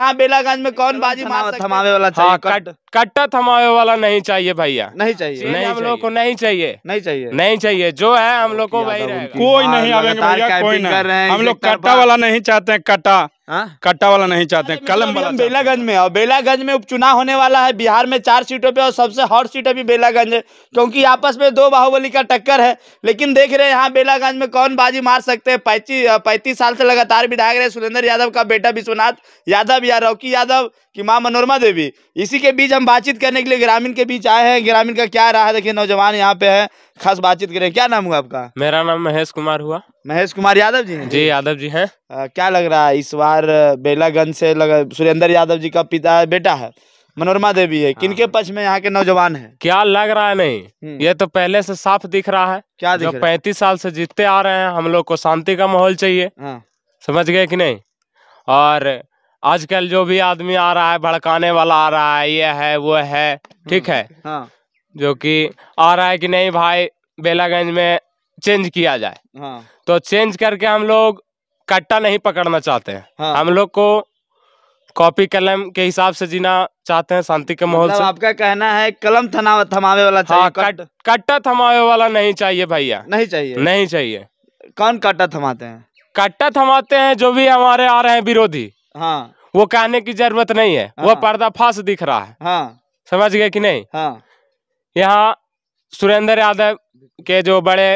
यहाँ बेलागंज में कौन बाजी मार सकता थमावे वाला चाहिए हाँ, कट कट्टा थमावे वाला नहीं चाहिए भैया नहीं चाहिए नहीं हम लोग को नहीं चाहिए नहीं चाहिए नहीं चाहिए जो है हम लोग को वही कोई नहीं आवेंगे कोई नहीं हम लोग कट्टा वाला नहीं चाहते कट्टा हाँ? कट्टा वाला नहीं चाहते हैं कलम वाला बेलागंज में और बेलागंज में उपचुनाव होने वाला है बिहार में चार सीटों पे और सबसे हॉट सीट अभी बेलागंज है क्योंकि आपस में दो बाहुबली का टक्कर है लेकिन देख रहे हैं यहाँ बेलागंज में कौन बाजी मार सकते हैं पैंतीस पैंतीस साल से लगातार विधायक रहे सुरेंद्र यादव का बेटा विश्वनाथ यादव या रौकी यादव की माँ मनोरमा देवी इसी के बीच हम बातचीत करने के लिए ग्रामीण के बीच आए हैं ग्रामीण का क्या रहा है देखिए नौजवान यहाँ पे है खास बातचीत करें क्या नाम हुआ आपका मेरा नाम महेश कुमार हुआ महेश कुमार यादव जी हैं जी यादव जी हैं क्या लग रहा है इस बार बेलागंज से लग सुरेंद्र यादव जी का पिता बेटा है मनोरमा देवी है किनके हाँ। पक्ष में यहाँ के नौजवान है क्या लग रहा है नहीं हम्म। ये तो पहले से साफ दिख रहा है क्या जो पैंतीस साल से जीतते आ रहे हैं हम लोग को शांति का माहौल चाहिए हाँ। समझ गए कि नहीं और आजकल जो भी आदमी आ रहा है भड़काने वाला आ रहा है ये है वो है ठीक है हाँ। जो कि आ रहा है कि नहीं भाई बेलागंज में चेंज किया जाए हाँ। तो चेंज करके हम लोग कट्टा नहीं पकड़ना चाहते हैं हाँ। हम लोग को कॉपी कलम के हिसाब से जीना चाहते हैं शांति के माहौल मतलब से आपका कहना है कलम थमावे वाला चाहिए हाँ, कट, कट्टा थमावे वाला नहीं चाहिए भैया नहीं चाहिए नहीं चाहिए कौन कट्टा थमाते हैं कट्टा थमाते हैं जो भी हमारे आ रहे हैं विरोधी हाँ वो कहने की जरूरत नहीं है हाँ। वो पर्दाफाश दिख रहा है हाँ। समझ गए कि नहीं हाँ। यहाँ सुरेंद्र यादव के जो बड़े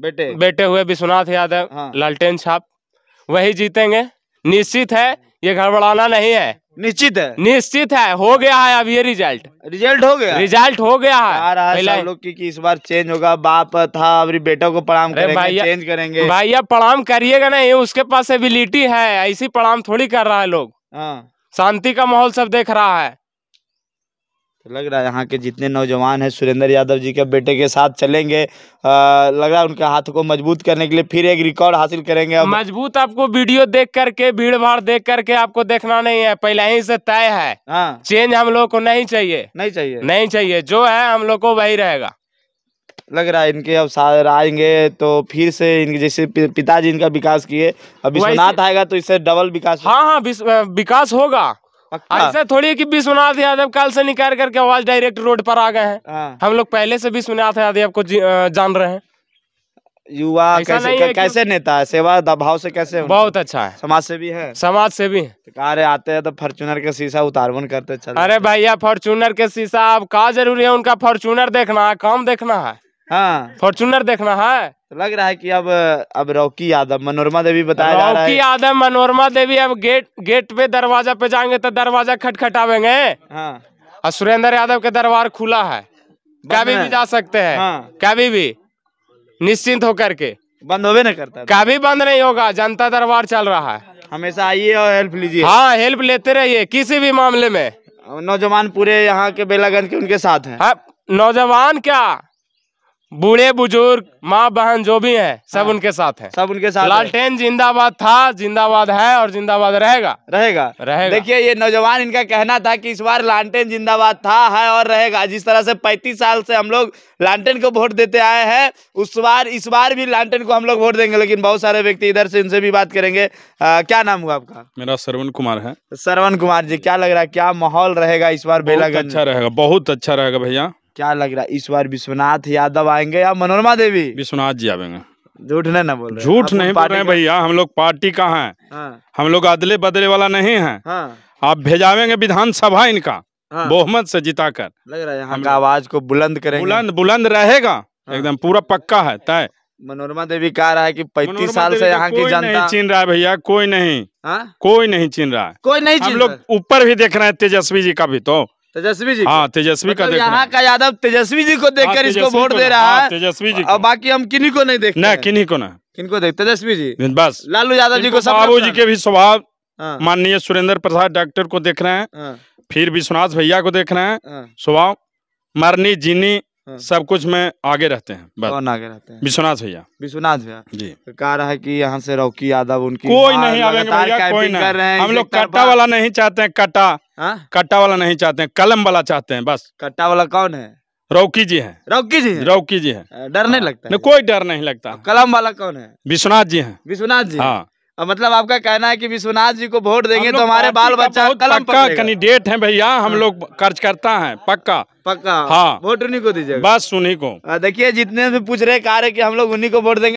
बेटे बेटे हुए विश्वनाथ यादव हाँ। लालटेन छाप वही जीतेंगे निश्चित है ये गड़बड़ाना नहीं है निश्चित है निश्चित है हो गया है अब ये रिजल्ट रिजल्ट हो गया रिजल्ट हो गया है आ रहा है लोग की, इस बार चेंज होगा बाप था अभी बेटों को प्रणाम करेंगे चेंज करेंगे अब प्रणाम करिएगा नहीं उसके पास एबिलिटी है ऐसी प्रणाम थोड़ी कर रहा है लोग हाँ। शांति का माहौल सब देख रहा है तो लग रहा है यहाँ के जितने नौजवान हैं सुरेंद्र यादव जी के बेटे के साथ चलेंगे आ, लग रहा है उनके हाथ को मजबूत करने के लिए फिर एक रिकॉर्ड हासिल करेंगे अब मजबूत आपको वीडियो देख करके भीड़ भाड़ देख करके आपको देखना नहीं है पहले ही से तय है चेंज हाँ। हम लोग को नहीं चाहिए नहीं चाहिए नहीं चाहिए जो है हम लोग को वही रहेगा लग रहा है इनके अब आएंगे तो फिर से इनके जैसे पिताजी इनका विकास किए अब विश्वनाथ आएगा तो इससे डबल विकास हाँ हाँ विकास होगा ऐसे थोड़ी कि विश्वनाथ यादव कल से निकाल करके आवाज डायरेक्ट रोड पर आ गए हैं हाँ। हम लोग पहले से विश्वनाथ यादव को जान रहे हैं युवा कैसे है कैसे नेता है सेवा दबाव से कैसे बहुत अच्छा है समाज से भी है समाज से भी है तो अरे आते हैं तो फॉर्चूनर के शीशा उतारवन करते चल अरे भैया फॉर्चूनर के शीशा अब कहा जरूरी है उनका फॉर्चूनर देखना है काम देखना है हाँ फॉर्चूनर देखना है तो लग रहा है कि अब अब रौकी यादव मनोरमा देवी बताया जा रहा है रौकी यादव मनोरमा देवी अब गेट गेट पे दरवाजा पे जाएंगे तो दरवाजा खटखटावेंगे हाँ और सुरेंद्र यादव के दरबार खुला है कभी भी जा सकते हैं हाँ। कभी भी निश्चिंत होकर के बंद होवे ना करता कभी बंद नहीं होगा जनता दरबार चल रहा है हमेशा आइए और हेल्प लीजिए हाँ हेल्प लेते रहिए किसी भी मामले में नौजवान पूरे यहाँ के बेलागंज के उनके साथ है हाँ, नौजवान क्या बूढ़े बुजुर्ग माँ बहन जो भी हैं सब हाँ, उनके साथ हैं सब उनके साथ लालटेन जिंदाबाद था जिंदाबाद है और जिंदाबाद रहेगा रहेगा रहेगा देखिए ये नौजवान इनका कहना था कि इस बार लालटेन जिंदाबाद था है और रहेगा जिस तरह से पैंतीस साल से हम लोग लालटेन को वोट देते आए हैं उस बार इस बार भी लालटेन को हम लोग वोट देंगे लेकिन बहुत सारे व्यक्ति इधर से इनसे भी बात करेंगे आ, क्या नाम हुआ आपका मेरा श्रवण कुमार है श्रवण कुमार जी क्या लग रहा है क्या माहौल रहेगा इस बार बेलागंज अच्छा रहेगा बहुत अच्छा रहेगा भैया क्या लग रहा है इस बार विश्वनाथ यादव आएंगे या मनोरमा देवी विश्वनाथ जी आवेंगे झूठ नहीं ना बोल झूठ नहीं बोल रहे भैया हम लोग पार्टी का है हाँ। हम लोग अदले बदले वाला नहीं है हाँ। आप भेजावेंगे विधानसभा इनका हाँ। बहुमत से जिता कर लग रहा है यहाँ आवाज को बुलंद करेंगे बुलंद बुलंद रहेगा एकदम पूरा पक्का है तय मनोरमा देवी कह रहा है कि पैंतीस साल से तो यहाँ की जनता चिन्ह रहा है भैया कोई नहीं कोई नहीं चिन्ह रहा है कोई नहीं हम लोग ऊपर भी देख रहे हैं तेजस्वी जी का भी तो तेजस्वी जी हाँ तेजस्वी का मतलब यहाँ का यादव तेजस्वी जी को हाँ, देखकर इसको वोट दे रहा हाँ, है तेजस्वी जी और बाकी हम किन्हीं को नहीं देख ना किन्हीं को ना किनको देख तेजस्वी जी बस लालू यादव जी को बाबू जी के भी स्वभाव हाँ। माननीय सुरेंद्र प्रसाद डॉक्टर को देख रहे हैं फिर विश्वनाथ भैया को देख रहे हैं स्वभाव मरनी जीनी हाँ। सब कुछ में आगे रहते हैं कौन आगे रहते हैं विश्वनाथ भैया विश्वनाथ भैया जी तो कह रहा है कि यहाँ से रौकी यादव उनकी कोई नहीं कोई नहीं हम लोग कट्टा वाला नहीं चाहते हैं कट्टा हाँ? कट्टा वाला नहीं चाहते हैं कलम वाला चाहते हैं बस कट्टा वाला कौन है रौकी जी है रौकी जी रौकी जी है डर नहीं हाँ। लगता कोई डर नहीं लगता कलम वाला कौन है विश्वनाथ जी है विश्वनाथ जी हाँ मतलब आपका कहना है कि विश्वनाथ जी को वोट देंगे तो हमारे बाल बच्चा कलम पक्का कैंडिडेट है भैया हम हाँ। लोग कर्ज करता है पक्का पक्का हाँ वोट उन्हीं को दीजिए बस उन्हीं को देखिए जितने भी पूछ रहे कार्य कि हम लोग उन्हीं को वोट देंगे